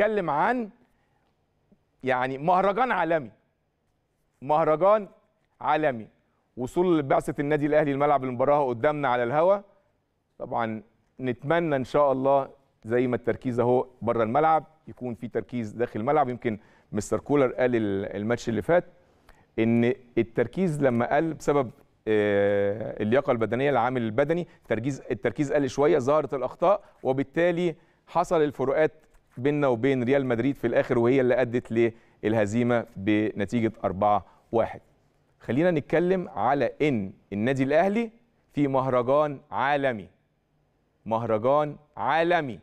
بنتكلم عن يعني مهرجان عالمي مهرجان عالمي وصول بعثه النادي الاهلي لملعب المباراه قدامنا على الهوا طبعا نتمنى ان شاء الله زي ما التركيز اهو بره الملعب يكون في تركيز داخل الملعب يمكن مستر كولر قال الماتش اللي فات ان التركيز لما قل بسبب آه، اللياقه البدنيه العامل البدني التركيز التركيز قل شويه ظهرت الاخطاء وبالتالي حصل الفروقات بيننا وبين ريال مدريد في الاخر وهي اللي ادت للهزيمه بنتيجه 4 1 خلينا نتكلم على ان النادي الاهلي في مهرجان عالمي مهرجان عالمي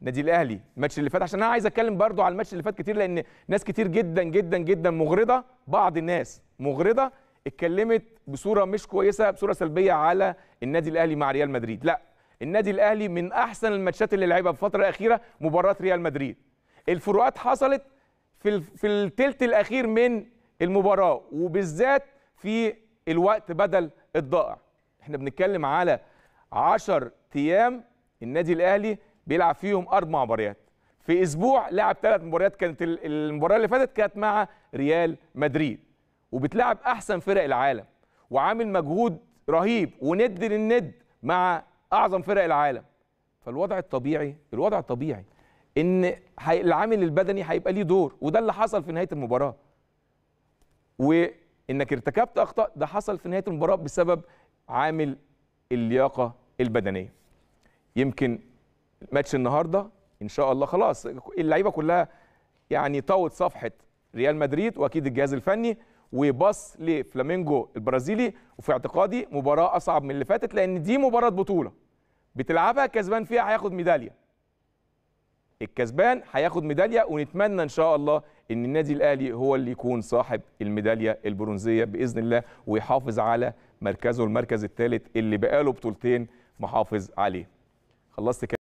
النادي الاهلي الماتش اللي فات عشان انا عايز اتكلم برضو على الماتش اللي فات كتير لان ناس كتير جدا جدا جدا مغرضه بعض الناس مغرضه اتكلمت بصوره مش كويسه بصوره سلبيه على النادي الاهلي مع ريال مدريد لا النادي الاهلي من احسن الماتشات اللي لعبها في الفتره الاخيره مباراه ريال مدريد الفروقات حصلت في في الثلث الاخير من المباراه وبالذات في الوقت بدل الضائع احنا بنتكلم على 10 ايام النادي الاهلي بيلعب فيهم اربع مباريات في اسبوع لعب ثلاث مباريات كانت المباراه اللي فاتت كانت مع ريال مدريد وبتلعب احسن فرق العالم وعامل مجهود رهيب وند للند مع اعظم فرق العالم فالوضع الطبيعي الوضع الطبيعي ان العامل البدني هيبقى ليه دور وده اللي حصل في نهايه المباراه وانك ارتكبت اخطاء ده حصل في نهايه المباراه بسبب عامل اللياقه البدنيه يمكن ماتش النهارده ان شاء الله خلاص اللعيبه كلها يعني طوت صفحه ريال مدريد واكيد الجهاز الفني وباص لفلامينجو البرازيلي وفي اعتقادي مباراه اصعب من اللي فاتت لان دي مباراه بطوله بتلعبها الكسبان فيها هياخد ميداليه الكسبان هياخد ميداليه ونتمنى ان شاء الله ان النادي الاهلي هو اللي يكون صاحب الميداليه البرونزيه باذن الله ويحافظ على مركزه المركز الثالث اللي بقاله بطولتين محافظ عليه خلصت